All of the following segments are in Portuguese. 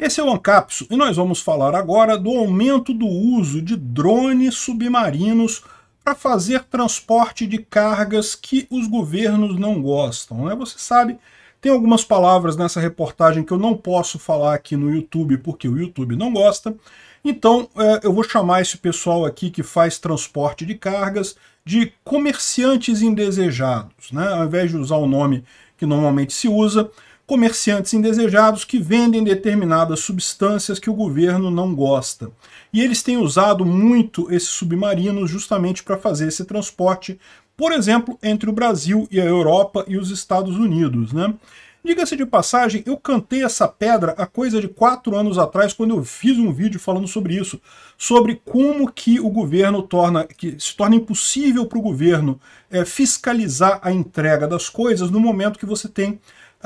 Esse é o Ancapso e nós vamos falar agora do aumento do uso de drones submarinos para fazer transporte de cargas que os governos não gostam. Né? Você sabe, tem algumas palavras nessa reportagem que eu não posso falar aqui no YouTube porque o YouTube não gosta. Então é, eu vou chamar esse pessoal aqui que faz transporte de cargas de comerciantes indesejados, né? ao invés de usar o nome que normalmente se usa comerciantes indesejados que vendem determinadas substâncias que o governo não gosta. E eles têm usado muito esses submarinos justamente para fazer esse transporte, por exemplo, entre o Brasil e a Europa e os Estados Unidos, né? Diga-se de passagem, eu cantei essa pedra há coisa de quatro anos atrás, quando eu fiz um vídeo falando sobre isso, sobre como que o governo torna, que se torna impossível para o governo é, fiscalizar a entrega das coisas no momento que você tem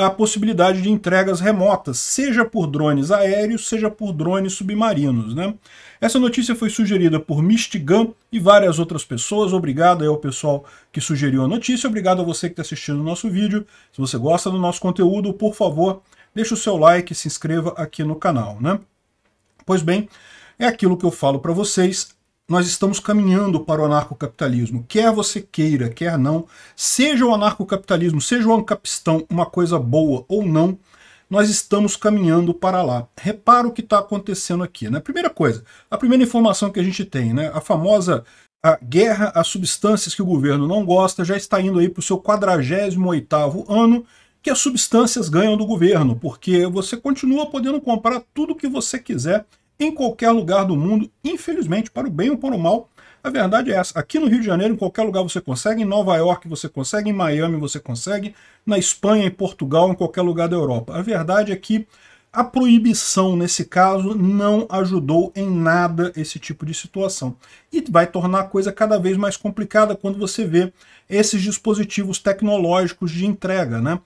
a possibilidade de entregas remotas, seja por drones aéreos, seja por drones submarinos. Né? Essa notícia foi sugerida por Mistigan e várias outras pessoas. Obrigado aí ao pessoal que sugeriu a notícia, obrigado a você que está assistindo o nosso vídeo. Se você gosta do nosso conteúdo, por favor, deixe o seu like, e se inscreva aqui no canal. Né? Pois bem, é aquilo que eu falo para vocês nós estamos caminhando para o anarcocapitalismo. Quer você queira, quer não, seja o anarcocapitalismo, seja o ancapistão uma coisa boa ou não, nós estamos caminhando para lá. Repara o que está acontecendo aqui. Né? Primeira coisa, a primeira informação que a gente tem, né? a famosa a guerra às substâncias que o governo não gosta já está indo aí para o seu 48º ano, que as substâncias ganham do governo, porque você continua podendo comprar tudo que você quiser em qualquer lugar do mundo, infelizmente, para o bem ou para o mal. A verdade é essa. Aqui no Rio de Janeiro, em qualquer lugar você consegue, em Nova York você consegue, em Miami você consegue, na Espanha, em Portugal, em qualquer lugar da Europa. A verdade é que a proibição, nesse caso, não ajudou em nada esse tipo de situação. E vai tornar a coisa cada vez mais complicada quando você vê esses dispositivos tecnológicos de entrega, né?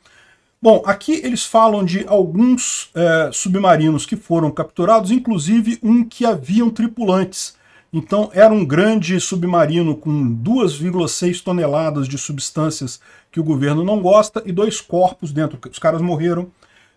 Bom, aqui eles falam de alguns é, submarinos que foram capturados, inclusive um que haviam tripulantes. Então era um grande submarino com 2,6 toneladas de substâncias que o governo não gosta e dois corpos dentro. Os caras morreram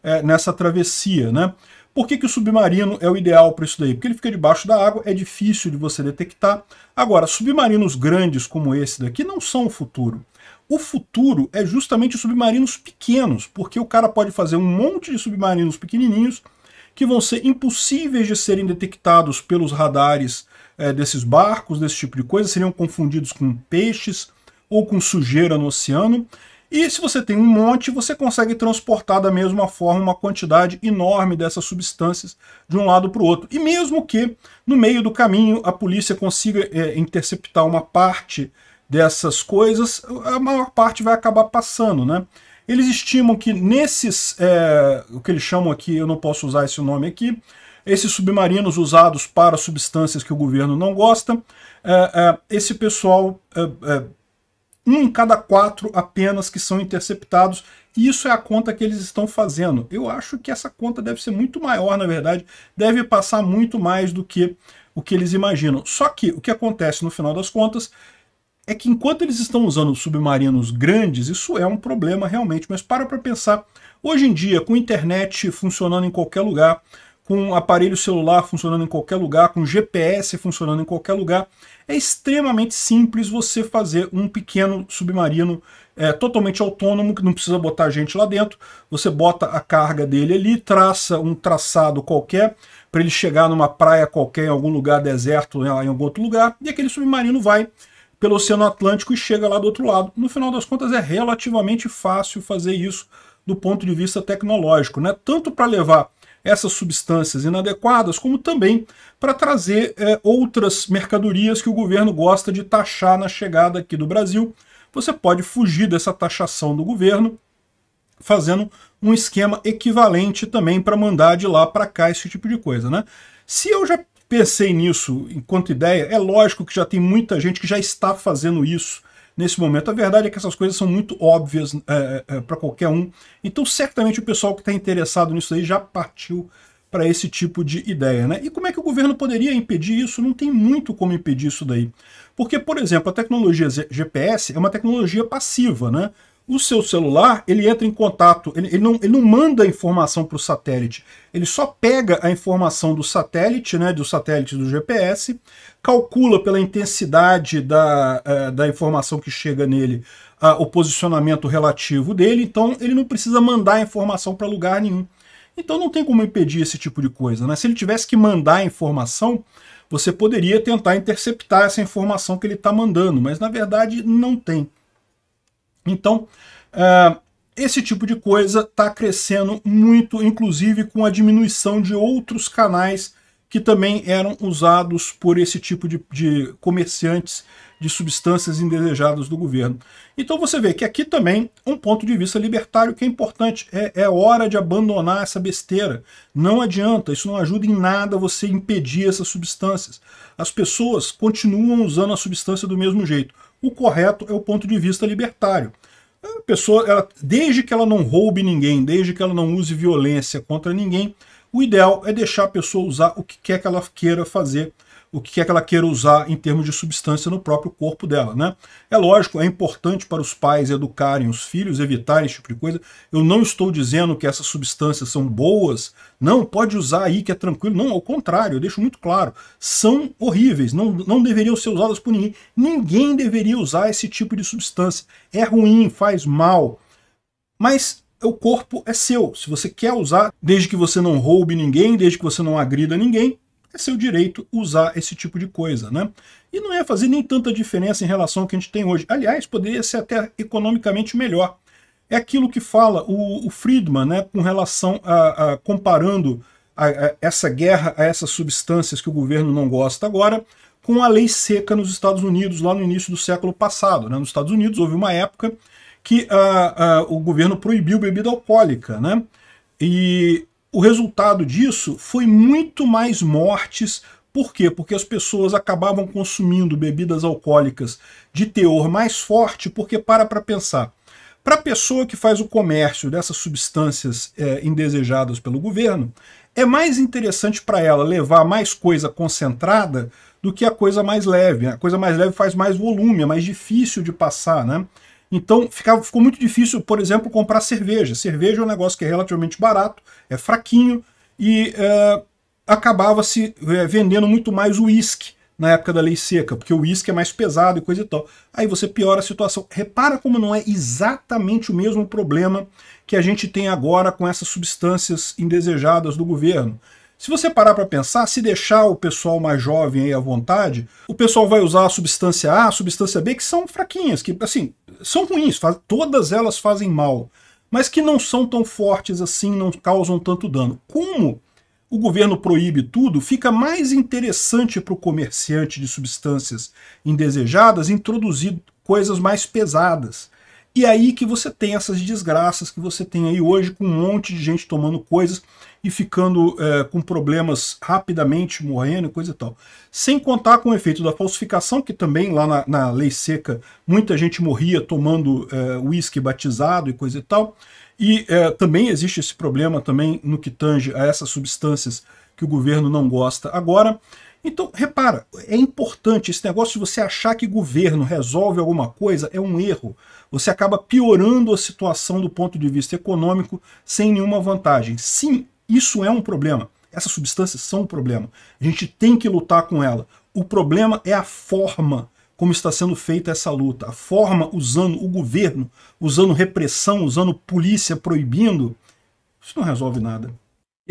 é, nessa travessia, né? Por que, que o submarino é o ideal para isso daí? Porque ele fica debaixo da água, é difícil de você detectar. Agora, submarinos grandes como esse daqui não são o futuro. O futuro é justamente os submarinos pequenos, porque o cara pode fazer um monte de submarinos pequenininhos que vão ser impossíveis de serem detectados pelos radares é, desses barcos, desse tipo de coisa, seriam confundidos com peixes ou com sujeira no oceano, e se você tem um monte, você consegue transportar da mesma forma uma quantidade enorme dessas substâncias de um lado para o outro. E mesmo que no meio do caminho a polícia consiga é, interceptar uma parte dessas coisas, a maior parte vai acabar passando, né? Eles estimam que nesses, é, o que eles chamam aqui, eu não posso usar esse nome aqui, esses submarinos usados para substâncias que o governo não gosta, é, é, esse pessoal é, é, um em cada quatro apenas que são interceptados. e Isso é a conta que eles estão fazendo. Eu acho que essa conta deve ser muito maior, na verdade, deve passar muito mais do que o que eles imaginam. Só que o que acontece no final das contas é que enquanto eles estão usando submarinos grandes, isso é um problema realmente. Mas para para pensar, hoje em dia, com internet funcionando em qualquer lugar, com aparelho celular funcionando em qualquer lugar, com GPS funcionando em qualquer lugar. É extremamente simples você fazer um pequeno submarino é, totalmente autônomo, que não precisa botar gente lá dentro. Você bota a carga dele ali, traça um traçado qualquer para ele chegar numa praia qualquer, em algum lugar deserto, né, em algum outro lugar, e aquele submarino vai pelo Oceano Atlântico e chega lá do outro lado. No final das contas, é relativamente fácil fazer isso do ponto de vista tecnológico, né? tanto para levar essas substâncias inadequadas, como também para trazer é, outras mercadorias que o governo gosta de taxar na chegada aqui do Brasil. Você pode fugir dessa taxação do governo fazendo um esquema equivalente também para mandar de lá para cá esse tipo de coisa, né? Se eu já pensei nisso enquanto ideia, é lógico que já tem muita gente que já está fazendo isso nesse momento. A verdade é que essas coisas são muito óbvias é, é, é para qualquer um. Então, certamente o pessoal que está interessado nisso aí já partiu para esse tipo de ideia. Né? E como é que o governo poderia impedir isso? Não tem muito como impedir isso daí. Porque, por exemplo, a tecnologia GPS é uma tecnologia passiva, né? o seu celular ele entra em contato, ele, ele, não, ele não manda a informação para o satélite, ele só pega a informação do satélite, né, do satélite do GPS, calcula pela intensidade da, uh, da informação que chega nele uh, o posicionamento relativo dele, então ele não precisa mandar a informação para lugar nenhum. Então não tem como impedir esse tipo de coisa. Né? Se ele tivesse que mandar a informação, você poderia tentar interceptar essa informação que ele está mandando, mas na verdade não tem. Então, eh, esse tipo de coisa está crescendo muito, inclusive com a diminuição de outros canais que também eram usados por esse tipo de, de comerciantes de substâncias indesejadas do governo. Então você vê que aqui também um ponto de vista libertário que é importante. É, é hora de abandonar essa besteira. Não adianta, isso não ajuda em nada você impedir essas substâncias. As pessoas continuam usando a substância do mesmo jeito o correto é o ponto de vista libertário. A pessoa, ela, desde que ela não roube ninguém, desde que ela não use violência contra ninguém, o ideal é deixar a pessoa usar o que quer que ela queira fazer o que é que ela queira usar em termos de substância no próprio corpo dela. Né? É lógico, é importante para os pais educarem os filhos, evitarem esse tipo de coisa. Eu não estou dizendo que essas substâncias são boas, não, pode usar aí que é tranquilo. Não, ao contrário, eu deixo muito claro, são horríveis, não, não deveriam ser usadas por ninguém. Ninguém deveria usar esse tipo de substância. É ruim, faz mal. Mas o corpo é seu. Se você quer usar, desde que você não roube ninguém, desde que você não agrida ninguém, é seu direito usar esse tipo de coisa, né? E não ia é fazer nem tanta diferença em relação ao que a gente tem hoje. Aliás, poderia ser até economicamente melhor. É aquilo que fala o, o Friedman, né, com relação a, a comparando a, a essa guerra a essas substâncias que o governo não gosta agora com a lei seca nos Estados Unidos lá no início do século passado. Né? Nos Estados Unidos houve uma época que ah, ah, o governo proibiu bebida alcoólica, né? E o resultado disso foi muito mais mortes. Por quê? Porque as pessoas acabavam consumindo bebidas alcoólicas de teor mais forte, porque para para pensar. Para a pessoa que faz o comércio dessas substâncias é, indesejadas pelo governo, é mais interessante para ela levar mais coisa concentrada do que a coisa mais leve. A coisa mais leve faz mais volume, é mais difícil de passar, né? Então ficou muito difícil, por exemplo, comprar cerveja. Cerveja é um negócio que é relativamente barato, é fraquinho e é, acabava se é, vendendo muito mais o uísque na época da lei seca, porque o uísque é mais pesado e coisa e tal. Aí você piora a situação. Repara como não é exatamente o mesmo problema que a gente tem agora com essas substâncias indesejadas do governo. Se você parar para pensar, se deixar o pessoal mais jovem aí à vontade, o pessoal vai usar a substância A, a substância B, que são fraquinhas, que assim, são ruins, faz, todas elas fazem mal, mas que não são tão fortes assim, não causam tanto dano. Como o governo proíbe tudo, fica mais interessante para o comerciante de substâncias indesejadas introduzir coisas mais pesadas. E aí que você tem essas desgraças que você tem aí hoje, com um monte de gente tomando coisas e ficando é, com problemas rapidamente, morrendo e coisa e tal. Sem contar com o efeito da falsificação, que também lá na, na lei seca muita gente morria tomando é, uísque é, batizado e coisa e tal. E é, também existe esse problema também no que tange a essas substâncias que o governo não gosta agora. Então, repara, é importante esse negócio de você achar que governo resolve alguma coisa é um erro. Você acaba piorando a situação do ponto de vista econômico sem nenhuma vantagem. Sim, isso é um problema. Essas substâncias são um problema. A gente tem que lutar com ela. O problema é a forma como está sendo feita essa luta. A forma usando o governo, usando repressão, usando polícia proibindo, isso não resolve nada.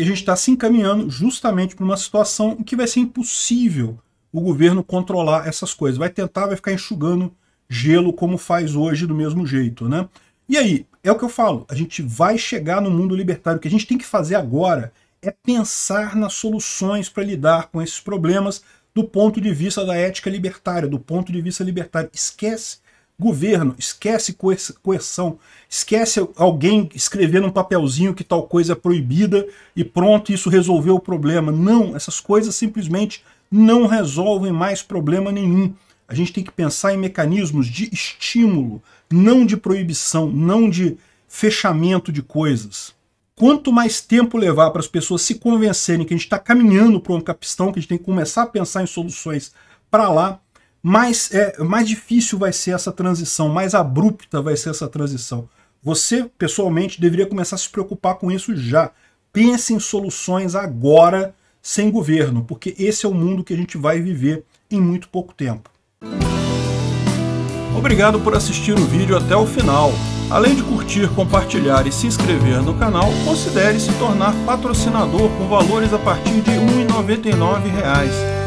E a gente está se encaminhando justamente para uma situação em que vai ser impossível o governo controlar essas coisas. Vai tentar, vai ficar enxugando gelo como faz hoje do mesmo jeito, né? E aí, é o que eu falo, a gente vai chegar no mundo libertário. O que a gente tem que fazer agora é pensar nas soluções para lidar com esses problemas do ponto de vista da ética libertária, do ponto de vista libertário. Esquece Governo, esquece coerção, esquece alguém escrever num papelzinho que tal coisa é proibida e pronto, isso resolveu o problema. Não, essas coisas simplesmente não resolvem mais problema nenhum. A gente tem que pensar em mecanismos de estímulo, não de proibição, não de fechamento de coisas. Quanto mais tempo levar para as pessoas se convencerem que a gente está caminhando para um capistão, que a gente tem que começar a pensar em soluções para lá, mais, é, mais difícil vai ser essa transição, mais abrupta vai ser essa transição. Você, pessoalmente, deveria começar a se preocupar com isso já. Pense em soluções agora, sem governo, porque esse é o mundo que a gente vai viver em muito pouco tempo. Obrigado por assistir o vídeo até o final. Além de curtir, compartilhar e se inscrever no canal, considere se tornar patrocinador com valores a partir de R$ 1,99